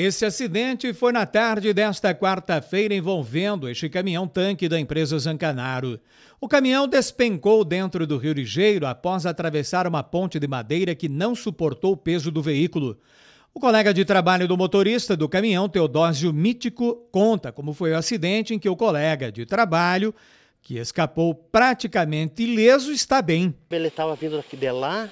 Esse acidente foi na tarde desta quarta-feira envolvendo este caminhão-tanque da empresa Zancanaro. O caminhão despencou dentro do Rio Ligeiro após atravessar uma ponte de madeira que não suportou o peso do veículo. O colega de trabalho do motorista do caminhão, Teodósio Mítico, conta como foi o acidente em que o colega de trabalho, que escapou praticamente ileso, está bem. Ele estava vindo daqui de lá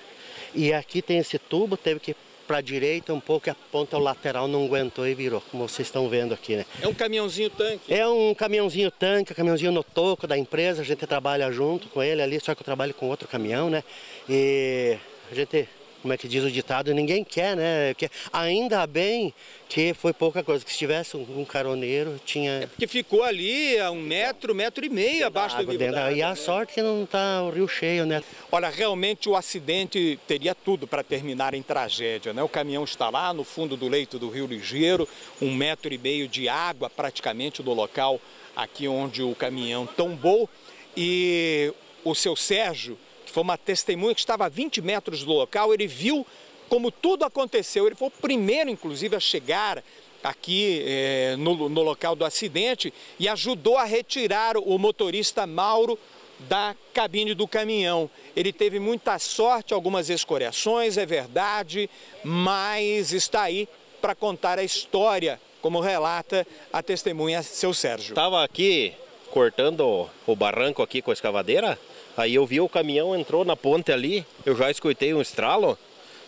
e aqui tem esse tubo, teve que para a direita um pouco e a ponta lateral não aguentou e virou, como vocês estão vendo aqui, né? É um caminhãozinho tanque? É um caminhãozinho tanque, um caminhãozinho no toco da empresa, a gente trabalha junto com ele ali, só que eu trabalho com outro caminhão, né? E a gente como é que diz o ditado, ninguém quer, né? Porque ainda bem que foi pouca coisa, que se tivesse um, um caroneiro, tinha... É porque ficou ali a um metro, metro e meio dentro abaixo água, do nível da água, E a né? sorte que não está o rio cheio, né? Olha, realmente o acidente teria tudo para terminar em tragédia, né? O caminhão está lá no fundo do leito do rio Ligeiro, um metro e meio de água praticamente do local aqui onde o caminhão tombou e o seu Sérgio que foi uma testemunha que estava a 20 metros do local, ele viu como tudo aconteceu. Ele foi o primeiro, inclusive, a chegar aqui eh, no, no local do acidente e ajudou a retirar o motorista Mauro da cabine do caminhão. Ele teve muita sorte, algumas escoriações, é verdade, mas está aí para contar a história, como relata a testemunha seu Sérgio. Estava aqui cortando o barranco aqui com a escavadeira, Aí eu vi o caminhão entrou na ponte ali, eu já escutei um estralo.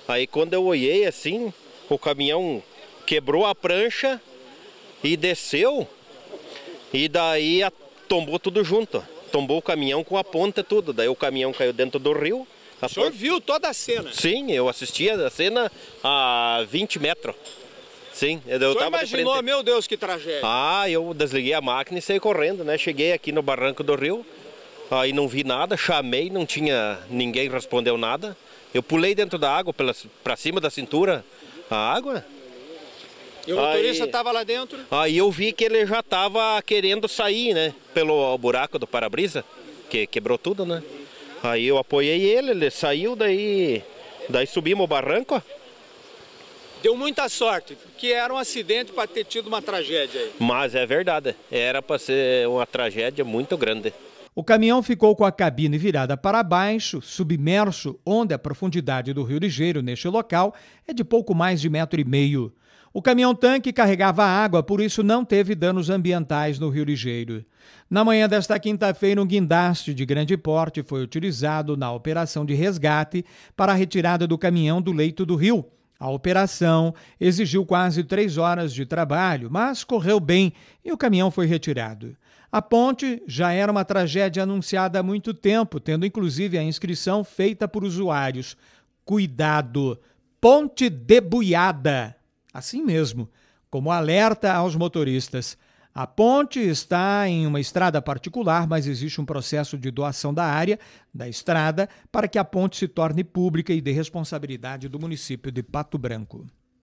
Aí quando eu olhei assim, o caminhão quebrou a prancha e desceu. E daí a, tombou tudo junto. Tombou o caminhão com a ponte tudo. Daí o caminhão caiu dentro do rio. o senhor ponte... viu toda a cena? Sim, eu assistia a cena a 20 metros. Sim, eu o tava imaginou, de meu Deus, que tragédia. Ah, eu desliguei a máquina e saí correndo, né? Cheguei aqui no barranco do rio, Aí não vi nada, chamei, não tinha ninguém respondeu nada. Eu pulei dentro da água para cima da cintura, a água. E o motorista estava lá dentro? Aí eu vi que ele já estava querendo sair, né? Pelo buraco do para-brisa, que quebrou tudo, né? Aí eu apoiei ele, ele saiu, daí, daí subimos o barranco. Deu muita sorte, porque era um acidente para ter tido uma tragédia aí. Mas é verdade, era para ser uma tragédia muito grande. O caminhão ficou com a cabine virada para baixo, submerso, onde a profundidade do rio ligeiro neste local é de pouco mais de metro e meio. O caminhão-tanque carregava água, por isso não teve danos ambientais no Rio Ligeiro. Na manhã desta quinta-feira, um guindaste de grande porte foi utilizado na operação de resgate para a retirada do caminhão do leito do rio. A operação exigiu quase três horas de trabalho, mas correu bem e o caminhão foi retirado. A ponte já era uma tragédia anunciada há muito tempo, tendo inclusive a inscrição feita por usuários. Cuidado! Ponte debuiada! Assim mesmo, como alerta aos motoristas. A ponte está em uma estrada particular, mas existe um processo de doação da área da estrada para que a ponte se torne pública e de responsabilidade do município de Pato Branco.